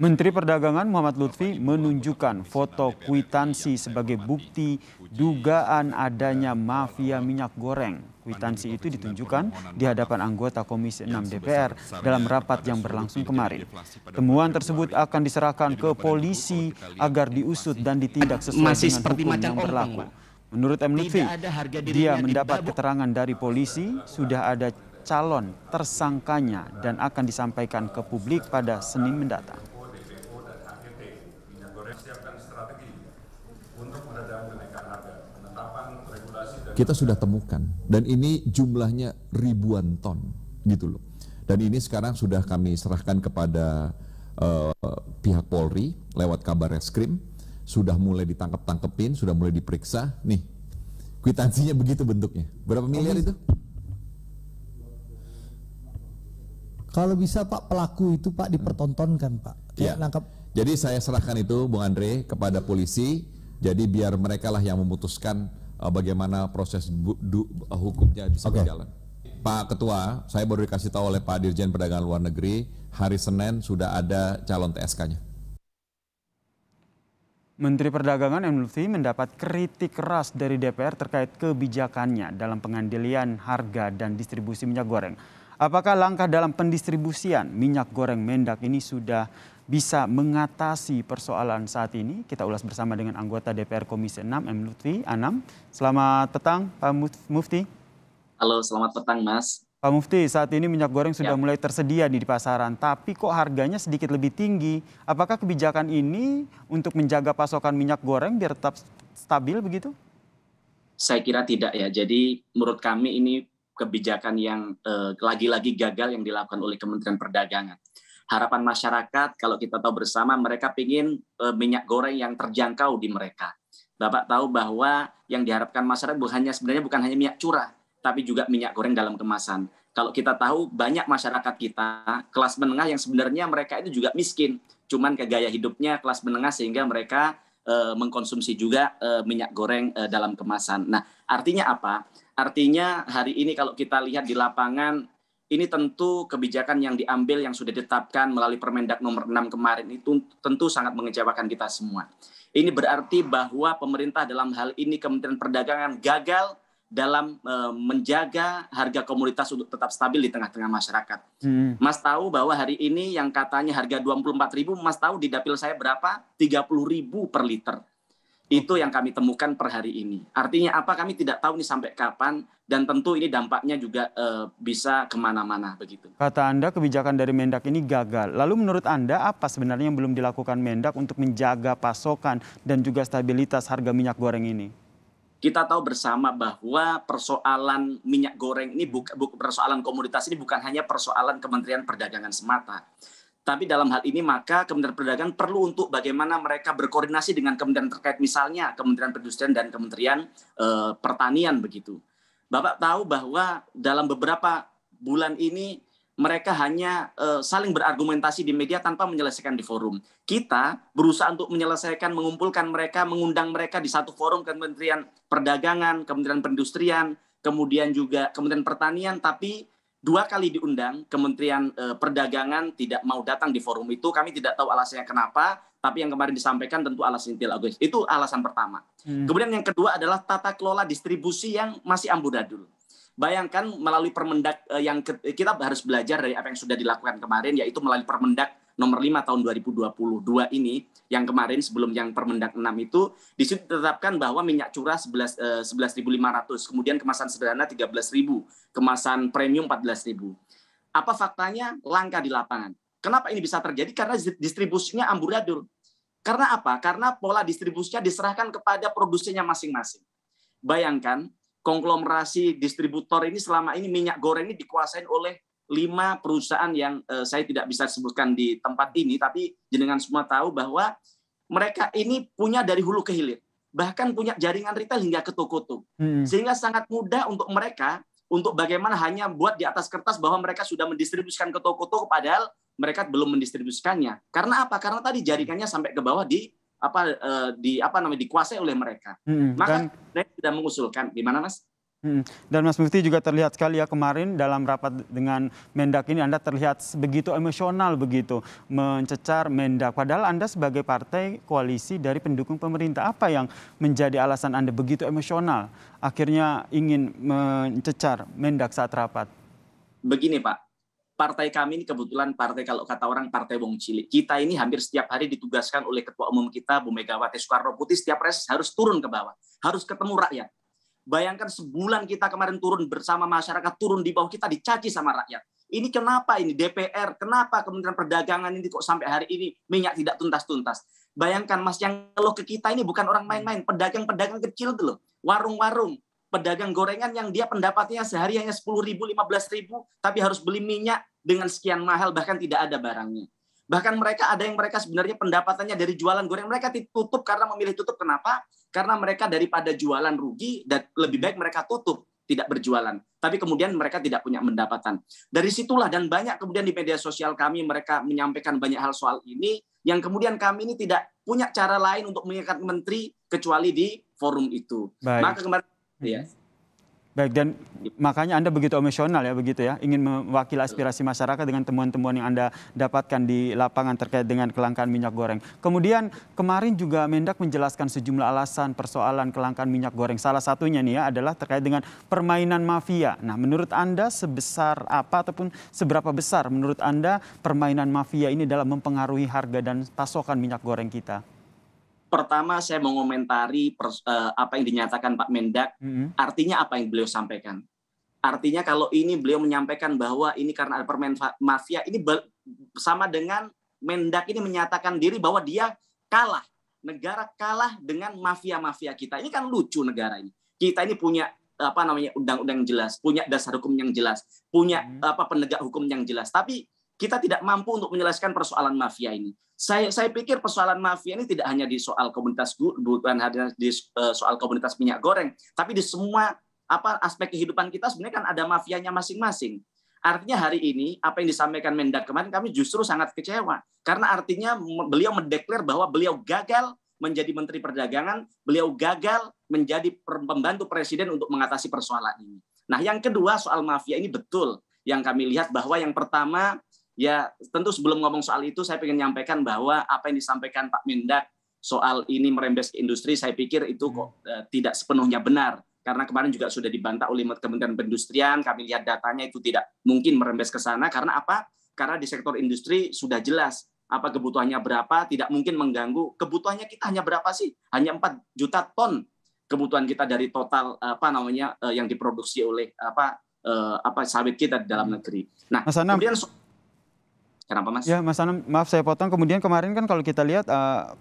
Menteri Perdagangan Muhammad Lutfi menunjukkan foto kwitansi sebagai bukti dugaan adanya mafia minyak goreng. Kwitansi itu ditunjukkan di hadapan anggota Komisi 6 DPR dalam rapat yang berlangsung kemarin. Temuan tersebut akan diserahkan ke polisi agar diusut dan ditindak sesuai Masih dengan hukum yang berlaku. Menurut M. Lutfi, dia mendapat keterangan dari polisi, sudah ada calon tersangkanya dan akan disampaikan ke publik pada Senin mendatang. Kita sudah temukan dan ini jumlahnya ribuan ton gitu loh. Dan ini sekarang sudah kami serahkan kepada uh, pihak Polri lewat kabar reskrim sudah mulai ditangkap tangkepin sudah mulai diperiksa nih kwitansinya begitu bentuknya berapa miliar oh, iya. itu Kalau bisa Pak pelaku itu Pak dipertontonkan Pak. Kayak ya. Nangkep. Jadi saya serahkan itu Bung Andre kepada polisi. Jadi biar mereka lah yang memutuskan uh, bagaimana proses bu, du, uh, hukumnya bisa okay. berjalan. Pak Ketua, saya baru dikasih tahu oleh Pak Dirjen Perdagangan Luar Negeri hari Senin sudah ada calon TSK-nya. Menteri Perdagangan M. Lutfi mendapat kritik keras dari DPR terkait kebijakannya dalam pengendalian harga dan distribusi minyak goreng. Apakah langkah dalam pendistribusian minyak goreng mendak ini sudah bisa mengatasi persoalan saat ini? Kita ulas bersama dengan anggota DPR Komisi 6, M. Lutfi Anam. Selamat petang, Pak Mufti. Halo, selamat petang, Mas. Pak Mufti, saat ini minyak goreng sudah ya. mulai tersedia di pasaran, tapi kok harganya sedikit lebih tinggi. Apakah kebijakan ini untuk menjaga pasokan minyak goreng biar tetap stabil begitu? Saya kira tidak ya. Jadi menurut kami ini kebijakan yang eh, lagi-lagi eh, gagal yang dilakukan oleh Kementerian Perdagangan. Harapan masyarakat, kalau kita tahu bersama, mereka ingin eh, minyak goreng yang terjangkau di mereka. Bapak tahu bahwa yang diharapkan masyarakat bukan hanya sebenarnya bukan hanya minyak curah, tapi juga minyak goreng dalam kemasan. Kalau kita tahu banyak masyarakat kita kelas menengah yang sebenarnya mereka itu juga miskin, cuman ke gaya hidupnya kelas menengah sehingga mereka e, mengkonsumsi juga e, minyak goreng e, dalam kemasan. Nah, artinya apa? Artinya hari ini kalau kita lihat di lapangan ini tentu kebijakan yang diambil yang sudah ditetapkan melalui Permendak nomor 6 kemarin itu tentu sangat mengecewakan kita semua. Ini berarti bahwa pemerintah dalam hal ini Kementerian Perdagangan gagal dalam e, menjaga harga komoditas untuk tetap stabil di tengah-tengah masyarakat. Hmm. Mas tahu bahwa hari ini yang katanya harga 24.000, Mas tahu di dapil saya berapa? 30.000 per liter. Itu yang kami temukan per hari ini. Artinya apa? Kami tidak tahu nih sampai kapan dan tentu ini dampaknya juga e, bisa kemana-mana begitu. Kata Anda kebijakan dari Mendak ini gagal. Lalu menurut Anda apa sebenarnya yang belum dilakukan Mendak untuk menjaga pasokan dan juga stabilitas harga minyak goreng ini? Kita tahu bersama bahwa persoalan minyak goreng ini bukan persoalan komoditas ini bukan hanya persoalan Kementerian Perdagangan semata tapi dalam hal ini maka Kementerian Perdagangan perlu untuk bagaimana mereka berkoordinasi dengan kementerian terkait misalnya Kementerian Perindustrian dan Kementerian e, Pertanian begitu. Bapak tahu bahwa dalam beberapa bulan ini mereka hanya e, saling berargumentasi di media tanpa menyelesaikan di forum. Kita berusaha untuk menyelesaikan, mengumpulkan mereka, mengundang mereka di satu forum Kementerian Perdagangan, Kementerian Perindustrian, kemudian juga Kementerian Pertanian, tapi dua kali diundang Kementerian eh, Perdagangan tidak mau datang di forum itu kami tidak tahu alasannya kenapa tapi yang kemarin disampaikan tentu alasan intil Agus itu alasan pertama hmm. kemudian yang kedua adalah tata kelola distribusi yang masih amburadul Bayangkan melalui Permendak eh, yang eh, kita harus belajar dari apa yang sudah dilakukan kemarin yaitu melalui Permendak nomor 5 tahun 2022 ini yang kemarin sebelum yang Permendak 6 itu di situ ditetapkan bahwa minyak curah 11 eh, lima 11.500, kemudian kemasan sederhana 13.000, kemasan premium 14.000. Apa faktanya? Langka di lapangan. Kenapa ini bisa terjadi? Karena distribusinya amburadul. Karena apa? Karena pola distribusinya diserahkan kepada produsennya masing-masing. Bayangkan konglomerasi distributor ini selama ini minyak goreng ini dikuasai oleh lima perusahaan yang eh, saya tidak bisa sebutkan di tempat ini, tapi jenengan semua tahu bahwa mereka ini punya dari hulu ke hilir, bahkan punya jaringan retail hingga ke toko-toko, hmm. sehingga sangat mudah untuk mereka untuk bagaimana hanya buat di atas kertas bahwa mereka sudah mendistribusikan ke toko-toko, padahal mereka belum mendistribusikannya. Karena apa? Karena tadi jaringannya sampai ke bawah di apa eh, di apa namanya dikuasai oleh mereka. Hmm, Maka dan, saya tidak mengusulkan gimana Mas? Hmm, dan Mas Mufti juga terlihat sekali ya kemarin dalam rapat dengan Mendak ini Anda terlihat begitu emosional begitu mencecar Mendak. Padahal Anda sebagai partai koalisi dari pendukung pemerintah apa yang menjadi alasan Anda begitu emosional akhirnya ingin mencecar Mendak saat rapat? Begini Pak, partai kami ini kebetulan partai kalau kata orang partai wong cilik. Kita ini hampir setiap hari ditugaskan oleh ketua umum kita Bu Megawati Soekarno Putih setiap res harus turun ke bawah, harus ketemu rakyat. Bayangkan sebulan kita kemarin turun bersama masyarakat turun di bawah kita dicaci sama rakyat. Ini kenapa ini DPR, kenapa Kementerian Perdagangan ini kok sampai hari ini minyak tidak tuntas-tuntas. Bayangkan Mas yang lo ke kita ini bukan orang main-main, pedagang-pedagang kecil tuh loh, warung-warung, pedagang gorengan yang dia pendapatnya sehari hanya 10 ribu, 15 ribu, tapi harus beli minyak dengan sekian mahal, bahkan tidak ada barangnya. Bahkan mereka ada yang mereka sebenarnya pendapatannya dari jualan goreng, mereka ditutup karena memilih tutup. Kenapa? Karena mereka daripada jualan rugi, dan lebih baik mereka tutup, tidak berjualan. Tapi kemudian mereka tidak punya pendapatan. Dari situlah dan banyak kemudian di media sosial kami mereka menyampaikan banyak hal soal ini, yang kemudian kami ini tidak punya cara lain untuk mengikat menteri kecuali di forum itu. Baik. Maka kemarin ya. Baik, dan makanya Anda begitu emosional ya begitu ya, ingin mewakili aspirasi masyarakat dengan temuan-temuan yang Anda dapatkan di lapangan terkait dengan kelangkaan minyak goreng. Kemudian kemarin juga Mendak menjelaskan sejumlah alasan persoalan kelangkaan minyak goreng. Salah satunya nih ya adalah terkait dengan permainan mafia. Nah, menurut Anda sebesar apa ataupun seberapa besar menurut Anda permainan mafia ini dalam mempengaruhi harga dan pasokan minyak goreng kita? pertama saya mau komentari uh, eh, apa yang dinyatakan Pak Mendak, mm-hmm. artinya apa yang beliau sampaikan. Artinya kalau ini beliau menyampaikan bahwa ini karena ada permen mafia, ini sama dengan Mendak ini menyatakan diri bahwa dia kalah, negara kalah dengan mafia-mafia kita. Ini kan lucu negara ini. Kita ini punya apa namanya undang-undang yang jelas, punya dasar hukum yang jelas, punya hmm. apa penegak hukum yang jelas. Tapi kita tidak mampu untuk menyelesaikan persoalan mafia ini. Saya saya pikir persoalan mafia ini tidak hanya di soal komunitas bukan hanya di eh, soal komunitas minyak goreng, tapi di semua apa aspek kehidupan kita sebenarnya kan ada mafianya masing-masing. Artinya hari ini apa yang disampaikan Mendak kemarin kami justru sangat kecewa karena artinya beliau mendeklar bahwa beliau gagal menjadi Menteri Perdagangan, beliau gagal menjadi pembantu presiden untuk mengatasi persoalan ini. Nah, yang kedua soal mafia ini betul yang kami lihat bahwa yang pertama Ya, tentu sebelum ngomong soal itu, saya ingin menyampaikan bahwa apa yang disampaikan Pak Mendak soal ini merembes ke industri, saya pikir itu hmm. kok eh, tidak sepenuhnya benar. Karena kemarin juga sudah dibantah oleh Kementerian Perindustrian, kami lihat datanya itu tidak mungkin merembes ke sana. Karena apa? Karena di sektor industri sudah jelas apa kebutuhannya berapa, tidak mungkin mengganggu. Kebutuhannya kita hanya berapa sih? Hanya 4 juta ton kebutuhan kita dari total apa namanya e, yang diproduksi oleh apa e, apa sawit kita di dalam negeri. Nah, Mas Anam, kemudian Kenapa Mas? Ya Mas Anam, maaf saya potong. Kemudian kemarin kan kalau kita lihat uh,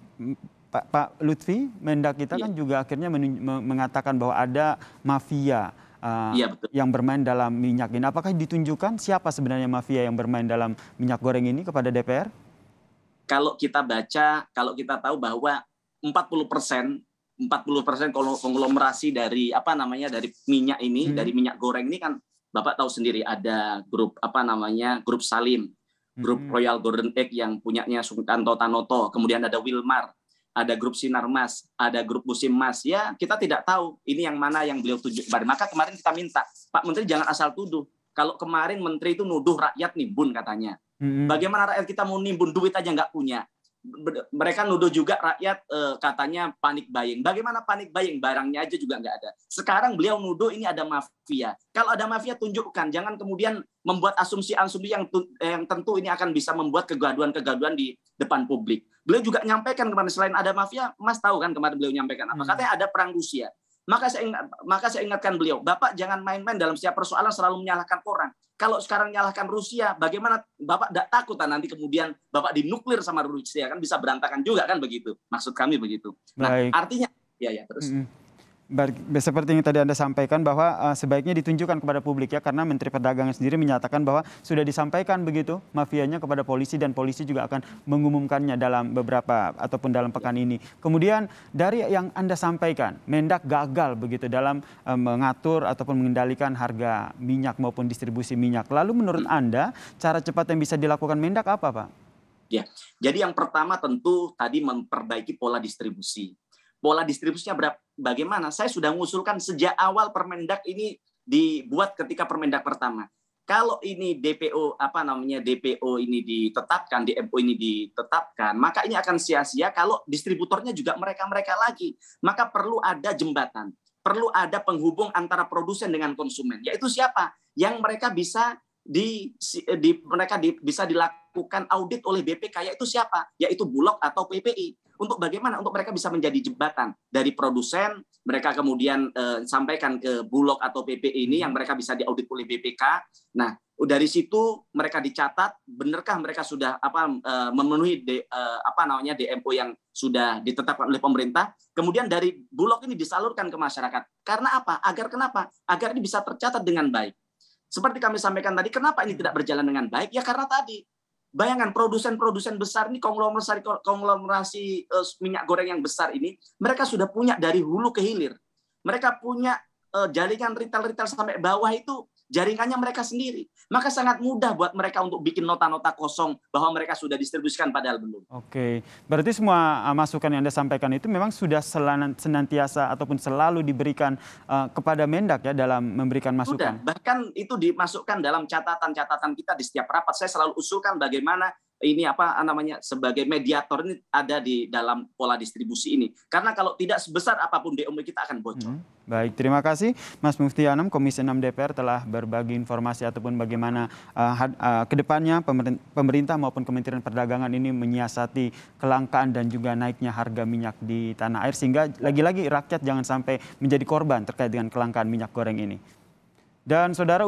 Pak, Pak Lutfi, Mendak kita ya. kan juga akhirnya mengatakan bahwa ada mafia uh, ya, yang bermain dalam minyak ini. Apakah ditunjukkan siapa sebenarnya mafia yang bermain dalam minyak goreng ini kepada DPR? Kalau kita baca, kalau kita tahu bahwa 40 persen 40 persen konglomerasi dari apa namanya dari minyak ini hmm. dari minyak goreng ini kan bapak tahu sendiri ada grup apa namanya grup Salim grup hmm. Royal Golden Egg yang punyanya Sungkanto Tanoto, kemudian ada Wilmar, ada grup Sinar Mas, ada grup Musim Mas. Ya, kita tidak tahu ini yang mana yang beliau tuju. Maka kemarin kita minta, Pak Menteri jangan asal tuduh. Kalau kemarin Menteri itu nuduh rakyat nimbun katanya. Hmm. Bagaimana rakyat kita mau nimbun duit aja nggak punya? mereka nuduh juga rakyat uh, katanya panik buying. Bagaimana panik buying? Barangnya aja juga nggak ada. Sekarang beliau nuduh ini ada mafia. Kalau ada mafia tunjukkan, jangan kemudian membuat asumsi-asumsi yang yang tentu ini akan bisa membuat kegaduhan-kegaduhan di depan publik. Beliau juga nyampaikan kemarin selain ada mafia, Mas tahu kan kemarin beliau nyampaikan apa? Hmm. Katanya ada perang Rusia. Maka saya ingat, maka saya ingatkan beliau, Bapak jangan main-main dalam setiap persoalan selalu menyalahkan orang. Kalau sekarang menyalahkan Rusia, bagaimana Bapak tidak takut kan? nanti kemudian Bapak dinuklir sama Rusia kan bisa berantakan juga kan begitu. Maksud kami begitu. Nah, artinya ya ya terus. Mm -hmm seperti yang tadi Anda sampaikan bahwa uh, sebaiknya ditunjukkan kepada publik ya karena Menteri Perdagangan sendiri menyatakan bahwa sudah disampaikan begitu mafianya kepada polisi dan polisi juga akan mengumumkannya dalam beberapa ataupun dalam pekan ini. Kemudian dari yang Anda sampaikan, Mendak gagal begitu dalam uh, mengatur ataupun mengendalikan harga minyak maupun distribusi minyak. Lalu menurut Anda cara cepat yang bisa dilakukan Mendak apa, Pak? Ya, jadi yang pertama tentu tadi memperbaiki pola distribusi pola distribusinya berapa, bagaimana? Saya sudah mengusulkan sejak awal Permendak ini dibuat ketika Permendak pertama. Kalau ini DPO apa namanya DPO ini ditetapkan, DMO ini ditetapkan, maka ini akan sia-sia kalau distributornya juga mereka-mereka lagi. Maka perlu ada jembatan, perlu ada penghubung antara produsen dengan konsumen. Yaitu siapa? Yang mereka bisa di, di mereka di, bisa dilakukan audit oleh BPK yaitu siapa? Yaitu Bulog atau PPI untuk bagaimana untuk mereka bisa menjadi jembatan dari produsen mereka kemudian eh, sampaikan ke bulog atau PP ini yang hmm. mereka bisa diaudit oleh BPK. Nah, dari situ mereka dicatat benarkah mereka sudah apa eh, memenuhi de, eh, apa namanya DMO yang sudah ditetapkan oleh pemerintah. Kemudian dari bulog ini disalurkan ke masyarakat. Karena apa? Agar kenapa? Agar ini bisa tercatat dengan baik. Seperti kami sampaikan tadi, kenapa ini tidak berjalan dengan baik? Ya karena tadi Bayangkan produsen-produsen besar ini konglomerasi konglomerasi uh, minyak goreng yang besar ini, mereka sudah punya dari hulu ke hilir. Mereka punya uh, jaringan retail-retail sampai bawah itu jaringannya mereka sendiri. Maka sangat mudah buat mereka untuk bikin nota-nota kosong bahwa mereka sudah distribusikan padahal belum. Oke, berarti semua eh, masukan yang Anda sampaikan itu memang sudah senantiasa ataupun selalu diberikan uh, kepada Mendak ya dalam memberikan masukan. Sudah, bahkan itu dimasukkan dalam catatan-catatan kita di setiap rapat. Saya selalu usulkan bagaimana ini apa namanya sebagai mediator ini ada di dalam pola distribusi ini. Karena kalau tidak sebesar apapun DOM kita akan bocor. Hmm. Baik, terima kasih Mas Mufti Anam, Komisi 6 DPR telah berbagi informasi ataupun bagaimana uh, had, uh, eh, kedepannya pemerintah maupun Kementerian Perdagangan ini menyiasati kelangkaan dan juga naiknya harga minyak di tanah air sehingga lagi-lagi rakyat jangan sampai menjadi korban terkait dengan kelangkaan minyak goreng ini. Dan saudara